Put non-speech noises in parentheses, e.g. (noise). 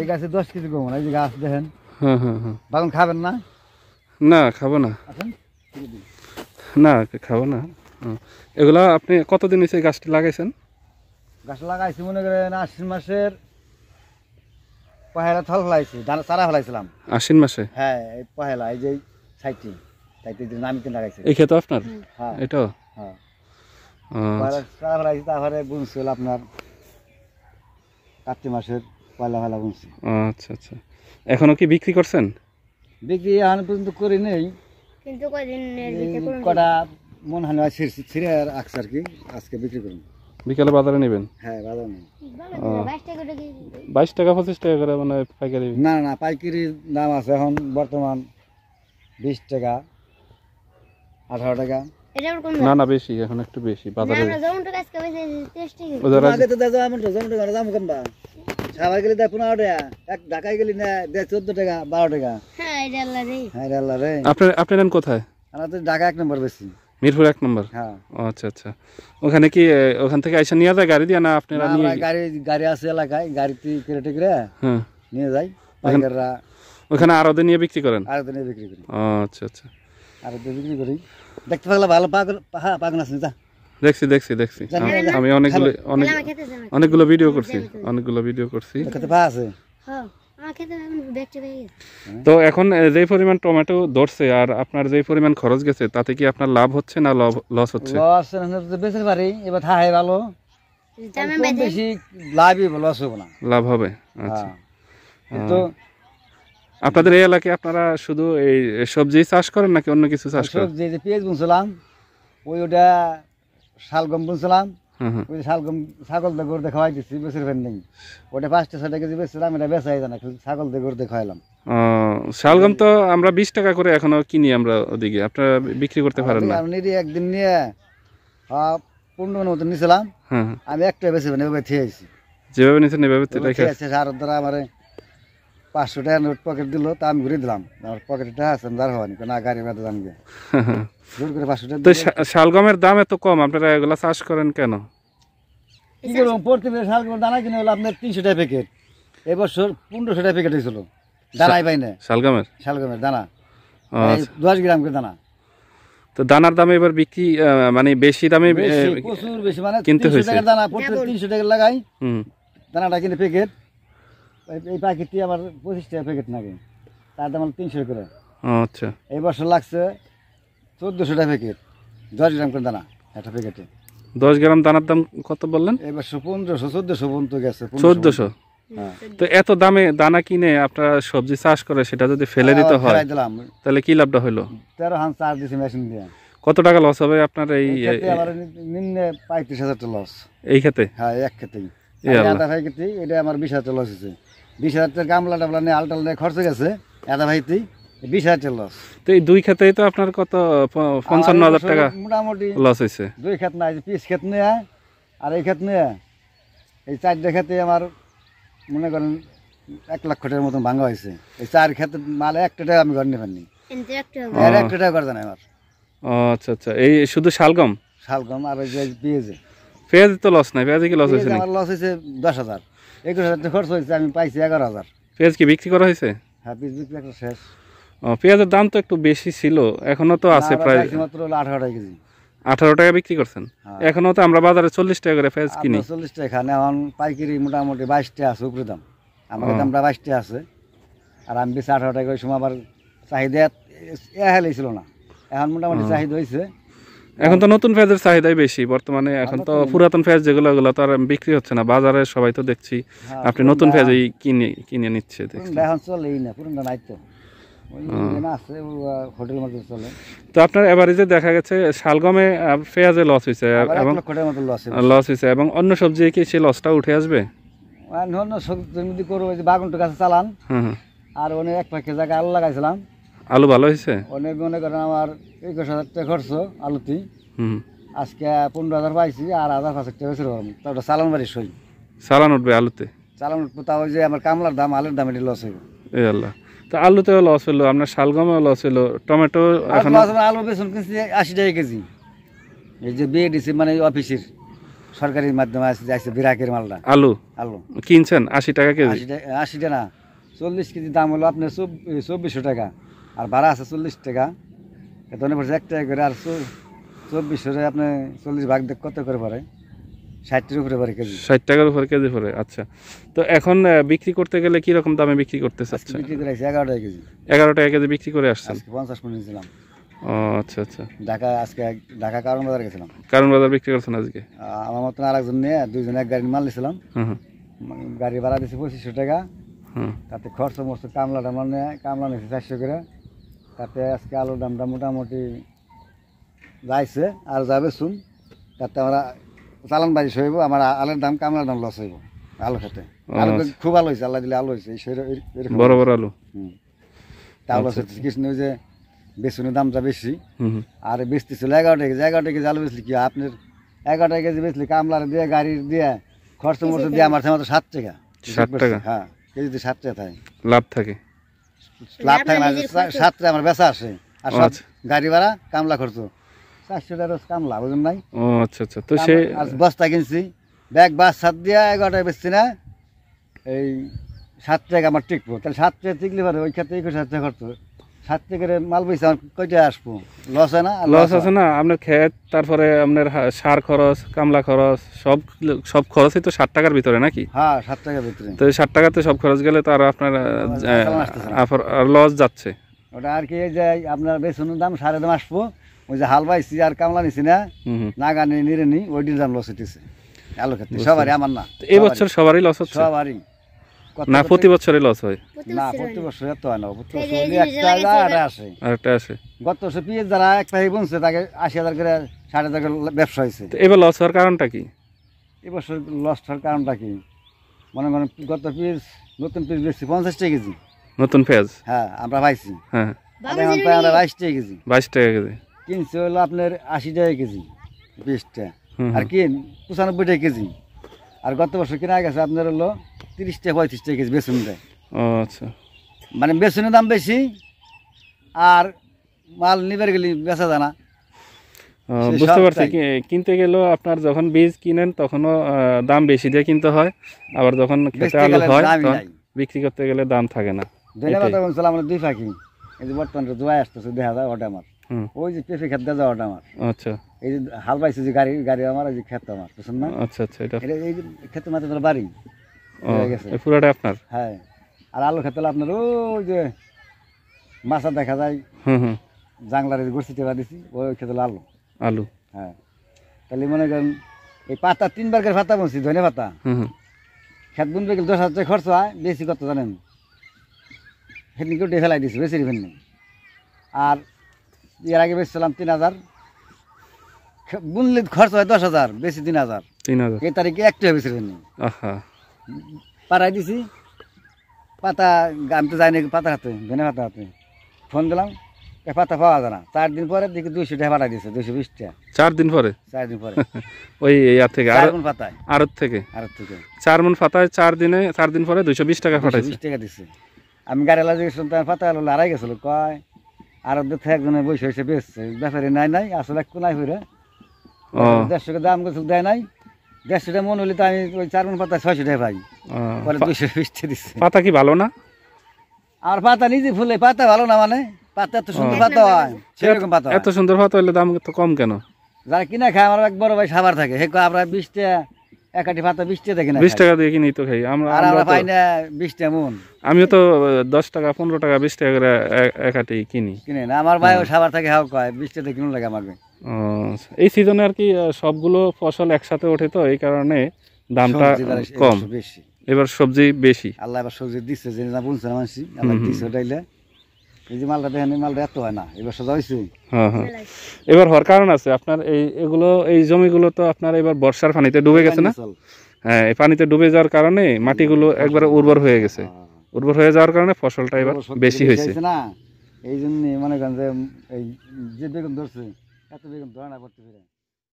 এই গাছে দশ কেজি গোবর এই যে গাছ দেখেন হ্যাঁ হ্যাঁ হ্যাঁ বাগুন খাবেন না না খাবো না না খাবো না এগুলা আপনি কতদিন হয়েছে গাছটি লাগাইছেন গাছ লাগাইছি মনে করেন আশ্বিন মাসের পাহেলা থল ফেলাইছি চারা ফেলাইছিলাম আশ্বিন মাসে হ্যাঁ এই পাহেলা এই যে সাইটি সাইটি যে নামিতে লাগাইছি এই খেতে আপনার হ্যাঁ এটাও হ্যাঁ। আচ্ছা। চারা ফেলাইছি তারপরে বুনছিল আপনার কার্তিক মাসের পয়লা ফেলা বুনছি আচ্ছা আচ্ছা এখনো কি বিক্রি করছেন বিক্রি এখন পর্যন্ত করি নেই কিন্তু কটা মন হানো ছিঁড়ে রাখছে আর কি আজকে বিক্রি করুন বিকালে বাজারে নেবেন হ্যাঁ বাজারে বাইশ টাকা পঁচিশ টাকা করে মানে পাইকারি না না পাইকারি দাম আছে এখন বর্তমান বিশ টাকা আঠারো টাকা এটা না না বেশি এখন একটু বেশি বাজারে গেলে দেখ টাকা এক ঢাকায় গেলি না টাকা টাকা হ্যাঁ, হ্যাঁ আল্লাহ রে আপনি নেন কোথায় তো ঢাকা এক নম্বর বেশি মিরপুর এক নম্বর হ্যাঁ আচ্ছা আচ্ছা ওখানে কি ওখান থেকে আইসা নিয়ে যায় গাড়ি দিয়ে না আপনারা গাড়ি গাড়ি আছে এলাকায় গাড়িতে কেটে হ্যাঁ নিয়ে যাই ওখানে আরদে নিয়ে বিক্রি করেন আরো নিয়ে বিক্রি করি আচ্ছা আচ্ছা আরদে বিক্রি করি দেখতে থাকলে ভালো পাগল হ্যাঁ, পাগল আছে যা দেখছি দেখছি দেখছি আমি অনেকগুলো অনেক অনেকগুলো ভিডিও করছি অনেকগুলো ভিডিও করছি আছে হ্যাঁ। তো এখন যে পরিমাণ টমেটো ধরছে আর আপনার যে পরিমাণ খরচ গেছে তাতে কি আপনার লাভ হচ্ছে না লস হচ্ছে লস বেচতে পারি এবার থাহে ভালো বেশি লাভই লস হবে না লাভ হবে হ্যাঁ। আচ্ছা তো আপনাদের এই এলাকায় আপনারা শুধু এই সবজি চাষ করেন নাকি অন্য কিছু চাষ করেন সবজি যে পেঁয়াজ বুনছিলাম ওই ওটা শালগম বুনছিলাম ওই শালগম ছাগল দিয়ে গরুতে খাওয়াই দিচ্ছি বেশির ফেন ওটা পাঁচটা ছটা কেজি বেচছিলাম এটা বেচা যায় না ছাগল দিয়ে গরুতে খাওয়াইলাম শালগম তো আমরা বিশ টাকা করে এখনো কিনি আমরা ওদিকে আপনারা বিক্রি করতে পারেন না আপনি একদিন নিয়ে পনেরো মতো নিয়েছিলাম আমি একটা বেশি নেবে খেয়েছি যেভাবে নিয়েছেন এভাবে আর দ্বারা আমার পাঁচশো টাকা নোট পকেট দিল তা আমি ঘুরে দিলাম আমার পকেটটা আছে দাঁড় হওয়ানি না গাড়ি বেঁধে দাম গিয়ে (laughs) জোর করে পাঁচশো টাকা শালগমের দাম এত কম আপনারা এগুলা চাষ করেন কেন কি করবো প্রতি শালগমের দানা কিনে হলো আপনার তিনশো টাকা প্যাকেট এবছর পনেরোশো টাকা প্যাকেট হয়েছিল দানাই পাই না শালগমের শালগমের দানা আচ্ছা। দশ গ্রাম করে দানা তো দানার দামে এবার বিক্রি মানে বেশি দামে প্রচুর বেশি মানে কিনতে হয়েছে দানা প্রত্যেক তিনশো টাকা লাগাই দানাটা কিনে প্যাকেট এই প্যাকেটটি আমার পঁচিশ টাকা প্যাকেট নাকি তার দাম হলো তিনশো করে আচ্ছা এই বছর লাগছে চোদ্দোশো টাকা প্যাকেট দশ গ্রাম করে দানা একটা প্যাকেটে দশ গ্রাম দানার দাম কত বললেন এই বছর পনেরোশো চোদ্দশো পর্যন্ত গেছে চোদ্দোশো হ্যাঁ। তো এত দামে দানা কিনে আপনারা সবজি চাষ করে সেটা যদি ফেলে দিতে হয় তাহলে কি লাভটা হলো তেরো হান চার দিয়েছি মেশিন দিয়ে কত টাকা লস হবে আপনার এই নিম্নে পঁয়ত্রিশ হাজার টাকা লস এই খেতে হ্যাঁ এক খেতেই এটা আমার বিশ হাজার লস হয়েছে বিশ হাজার টাকা টামলা নিয়ে আলটাল নিয়ে খরচ গেছে আদা ভাইতেই বিশ হাজার লস তো এই দুই খাতেই তো আপনার কত পঞ্চান্ন হাজার টাকা মোটামুটি লস হয়েছে দুই খাত না পিস খেত নেয়া আর এই খেত নেয়া এই চারটে খেতে আমার মনে করেন এক লাখ টাকার মতন ভাঙা হয়েছে এই চার খেতে মালে একটা টাকা আমি ঘর নিয়ে পারিনি আর একটা টাকা করতে জানাই আমার আচ্ছা আচ্ছা এই শুধু শালগম শালগম আর ওই যে পেঁয়াজ পেঁয়াজ তো লস নাই পেঁয়াজে কি লস হয়েছে আমার লস হয়েছে দশ হাজার একুশ হাজার খরচ হয়েছে আমি পাইছি এগারো হাজার পেঁয়াজ বিক্রি করা হয়েছে পেঁয়াজের দাম তো একটু বেশি ছিল এখনো তো আছে প্রায় কেজি আঠারো টাকা বিক্রি করছেন এখনো তো আমরা বাজারে চল্লিশ টাকা করে পেঁয়াজ কিনি চল্লিশ টাকা খান এখন পাইকারি মোটামুটি বাইশটা আছে উপরে দাম আমাদের দামটা বাইশটা আছে আর আমি বেশি আঠারো টাকা চাহিদা এ ছিল না এখন মোটামুটি চাহিদা হয়েছে এখন তো নতুন পেঁয়াজের চাহিদাই বেশি বর্তমানে এখন তো পুরাতন পেঁয়াজ যেগুলো ওগুলো তো আর বিক্রি হচ্ছে না বাজারে সবাই তো দেখছি হ্যাঁ, আপনি নতুন পেঁয়াজই কিনে কিনে নিচ্ছে তো আপনার দেখা গেছে শালগমে লস হয়েছে লস হয়েছে এবং অন্য সবজি কি সেই লসটা উঠে আসবে অন্য সবজি করবো চালান আর অনেক এক পাখি জায়গায় আলু লাগাইছিলাম আলু ভালো হয়েছে অনেক মনে করেন আমার একুশ হাজার টাকা খরচ আলুতি আজকে পনেরো হাজার পাইছি আর হাজার পাঁচ টাকা বেশি তারপরে চালান বাড়ি সই চালান উঠবে আলুতে চালান উঠবে তাও যে আমার কামলার দাম আলুর দাম এটি লস হয়ে আল্লাহ তো আলুতেও লস হলো আপনার শালগমেও লস হলো টমেটো এখন আলু বেসন কিনছি আশি টাকা কেজি এই যে বিয়ে দিছে মানে অফিসের সরকারি মাধ্যমে আসছে আসছে বিরাকের মালটা আলু আলু কিনছেন আশি টাকা কেজি আশি টাকা না চল্লিশ কেজি দাম হলো আপনার চব্বিশশো টাকা আর ভাড়া আছে চল্লিশ টাকা ধনে পড়ছে এক টাকা করে আর চব্বিশ হাজার আপনি চল্লিশ ভাগ দেখ কত করে পারে ষাটটির উপরে পারে কেজি ষাট টাকার উপরে কেজি পড়ে আচ্ছা তো এখন বিক্রি করতে গেলে কি রকম দামে বিক্রি করতে চাচ্ছে বিক্রি করে আসছে এগারো টাকা কেজি এগারো টাকা কেজি বিক্রি করে আসছে পঞ্চাশ মিনিট ছিলাম ও আচ্ছা আচ্ছা ঢাকা আজকে ঢাকা কারণ বাজার গেছিলাম কারণ বাজার বিক্রি করছেন আজকে আমার মতন আরেকজন নিয়ে দুইজন এক গাড়ি মাল নিয়েছিলাম গাড়ি ভাড়া দিয়েছি পঁচিশশো টাকা তাতে খরচ মরচ কামলা টামলা নিয়ে কামলা নিয়েছে চারশো করে তাতে আজকে আলুর দামটা মোটামুটি যাইছে আর যাবে শুন তাতে আমরা চালান বাড়ি সইব আমার আলের দাম কামলার দাম লস হইব আলু খেতে আলু আচ্ছা। খুব আলু হয়েছে আল্লাহ দিলে আলু হয়েছে বড় বড় আলু হচ্ছে কৃষ্ণ যে বেসনের দামটা বেশি আর বেচতেছিল ছিল এগারোটা কেজি এগারোটা কেজি আলু বেচলি কি আপনার এগারোটা কেজি বেচলি কামলার দিয়ে গাড়ির দিয়ে খরচ মরচ দিয়ে আমার সাথে সাত টাকা সাত টাকা হ্যাঁ কেজিতে সাত টাকা থাকে লাভ থাকে (laughs) লাভ থাকে না সাতটা আমার বেচা আসে আর সব আচ্ছা। গাড়ি ভাড়া কামলা খরচ চারশো টাকা কামলা বুঝুন নাই আচ্ছা আচ্ছা তো সে বস্তা কিনছি ব্যাগ বাস সাত দিয়া এগারোটায় বেচছি না এই সাত আমার টিকবো তাহলে সাতটায় টাকা টিকলে পারে ওই ক্ষেত্রে একুশ হাজার টাকা খরচ সাত থেকে মাল বইছে কয়টা আসবো লস হয় না লস আছে না আপনার ক্ষেত তারপরে আপনার সার খরচ কামলা খরচ সব সব খরচই তো ষাট টাকার ভিতরে নাকি হ্যাঁ ষাট টাকার ভিতরে তো ষাট টাকাতে সব খরচ গেলে তো আর আপনার লস যাচ্ছে ওটা আর কি যে আপনার বেসনের দাম সাড়ে দাম আসবো ওই যে হাল বাইছি আর কামলা নিছি না না গানে নিরে নি দাম লস উঠেছে আলু ক্ষেত্রে সবারই আমার না এবছর সবারই লস হচ্ছে সবারই না প্রতি বছরই লস হয় না প্রতি বছর এত হয় না প্রতি বছর একটা আর আসে আরেকটা আসে গত বছর পিএস যারা একটা পাহি বুনছে তাকে আশি হাজার করে ষাট হাজার করে ব্যবসা হয়েছে এবার লস হওয়ার কারণটা কি এবছর লস হওয়ার কারণটা কি মনে মনে গত পিস নতুন পিস বেশি পঞ্চাশ টাকা কেজি নতুন পেঁয়াজ হ্যাঁ আমরা পাইছি হ্যাঁ আমরা বাইশ টাকা কেজি বাইশ টাকা কেজি কিনছে হলো আপনার আশি টাকা কেজি বিশটা আর কি পঁচানব্বই টাকা কেজি আর গত বছর কিনা গেছে আপনার হলো তিরিশ টাকা পঁয়ত্রিশ টাকা কেজি বেসন দেয় আচ্ছা মানে বেসনের দাম বেশি আর মাল নিবার গেলে বেচা যায় না বুঝতে পারছি কিনতে গেলেও আপনার যখন বীজ কিনেন তখনও দাম বেশি দিয়ে কিনতে হয় আবার যখন খেতে আলু হয় বিক্রি করতে গেলে দাম থাকে না ধন্যবাদ দুই ফাঁকি এই যে বর্তমানে আসতেছে দেখা যায় ওটা আমার ওই যে পেঁপে খেতে যাওয়াটা আমার আচ্ছা এই যে হাল পাইছে যে গাড়ি গাড়ি আমার এই যে খেত আমার বুঝছেন না আচ্ছা আচ্ছা এটা এই যে খেত মাঝে ধরো বাড়ি পুরাটা আপনার হ্যাঁ আর আলু খেতে আপনার ওই যে মাছা দেখা যায় জাংলার গোষ্ঠীতে বাঁধিছি ওই খেতে আলু আলু হ্যাঁ তাহলে মনে করেন এই পাতা তিনবার করে পাতা বলছি ধনে পাতা খেত বুনতে গেলে দশ হাজার খরচ হয় বেশি কত জানেন সেদিন কেউ ডে ফেলাই বেশি ফেলনি আর এর আগে বেচছিলাম তিন হাজার বুনলি খরচ হয় দশ হাজার বেশি তিন হাজার এই তারিখে একটু হবে পাড়াই দিছি পাতা আমি তো যাইনি পাতা হাতে ধনে পাতা হাতে ফোন দিলাম এ পাতা পাওয়া যায় না চার দিন পরে দেখি দুইশো টাকা পাঠাই দিয়েছে দুইশো বিশ টাকা চার দিন পরে চার দিন পরে (laughs) ওই ইয়ার থেকে আর পাতায় আর থেকে আর থেকে চার মন পাতায় চার দিনে চার দিন পরে দুইশো বিশ টাকা পাঠাই বিশ টাকা দিছে আমি গাড়ি লাগিয়েছিলাম তার পাতা লড়াই গেছিল কয় আর দেখতে একজনে বসে হয়েছে বেচছে ব্যাপারে নাই নাই আসলে নাই হইরে দেড়শো টাকা দাম কিছু দেয় নাই দেড়শো টাকা মন হলে তো আমি ওই চার মন পাতা ছয়শো টাকা পাই পরে দুশো বিশটা দিচ্ছে পাতা কি ভালো না আর পাতা নিজে ফুলে পাতা ভালো না মানে পাতা এত সুন্দর পাতা হয় সেরকম পাতা এত সুন্দর পাতা হলে দাম তো কম কেন যারা কিনা খায় আমার এক বড় ভাই সাবার থাকে হে আমরা বিশটা একাটি ভাতা বিশ টাকা বিশ টাকা দিয়ে কিনি তো খাই আমরা আর আমিও তো দশ টাকা পনেরো টাকা বিশ টাকা করে একাটি কিনি কিনে না আমার ভাই হ্যাঁ। সাবার থেকে হাও কয় বিশ টাকা কিনুন লাগে আমাকে এই সিজনে আর কি সবগুলো ফসল একসাথে ওঠে তো এই কারণে দামটা কম বেশি এবার সবজি বেশি আল্লাহ এবার সবজি দিচ্ছে যে না বলছে মানুষ আল্লাহ দিচ্ছে ওটাইলে এই যে মালটা হ্যাঁ, হ্যাঁ। আপনার এই বর্ষার পানিতে ডুবে গেছে না হ্যাঁ পানিতে ডুবে যাওয়ার কারণে মাটিগুলো হ্যাঁ, একবার উর্বর হয়ে গেছে উর্বর হয়ে যাওয়ার কারণে ফসলটা এবার বেশি হয়েছে না এই জন্য মনে যে এই যে বেগুন ধরছে বেগুন ধরা না